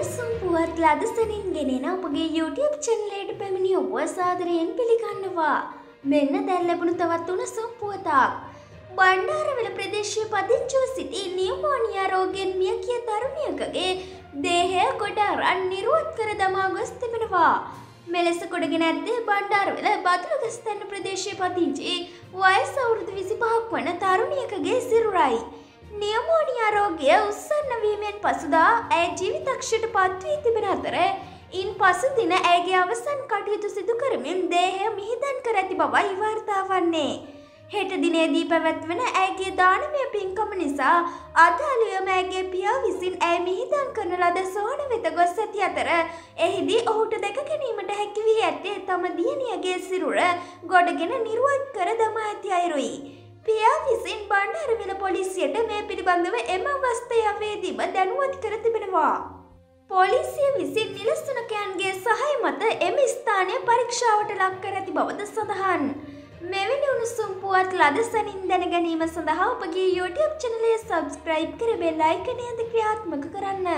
උණුසුම් පුවත් ලදසනින් ගෙනෙන අපගේ YouTube චැනලයට පැමිණි ඔබ සාදරයෙන් පිළිගන්නවා. මෙන්න දැන් ලැබුණු තවත් උණුසුම් පුවතක්. බණ්ඩාරවල ප්‍රදේශයේ පදිංචිව සිටි නියුමෝනියා රෝගයෙන් මිය ගිය තරුණියකගේ දේහය කොට අරන් නිරුවත් කර දමා ගොස් තිබෙනවා. මෙලෙස කොටගෙන ඇත්තේ බණ්ඩාරවල බතුලගස්තන්න ප්‍රදේශයේ පදිංචි වයස අවුරුදු 25ක් වන තරුණියකගේ සිරුරයි. නියමෝනියා රෝගය උස්ස වීමෙන් පසුදා ඇය ජීවිතක්ෂයට පත්වී තිබෙන අතර ඉන් පසු දින ඇගේ අවසන් කටයුතු සිදු කරමින් දේහය මිහිදන් කර ඇති බවයි වාර්තා වන්නේ. හෙට දිනේදී පැවැත්වෙන ඇගේ දානමය පින්කම නිසා අදාලියම ඇගේ පියා විසින් ඇය මිහිතන් කරන ලද සෝන වෙත ගොස් ඇති අතර එහිදී ඔහුට දැක ගැනීමට හැකි වී ඇත්තේ තම දියණියගේ සිරුර ගොඩගෙන නිරුවත් කර දමා ඇති අයුරුයි. පියා විසින් නැරමිල පොලිසියට මේ පිළිබඳව එම අවස්ථයාවේදීම දැනුවත් කර තිබෙනවා. පොලිසිය විසින් නිලස්තුනකයන්ගේ සහය මත එම ස්ථානය පරීක්ෂාවට ලක් කර ඇති බවද සඳහන්. මෙවැනි උණුසුම් පුවත් ලද සනින් දැනගැනීම සඳහා ඔබගේ YouTube චනලය සබස්ක්‍රයිබ් කර බෙල් අයිකනයද ක්‍රියාත්මක කරන්න.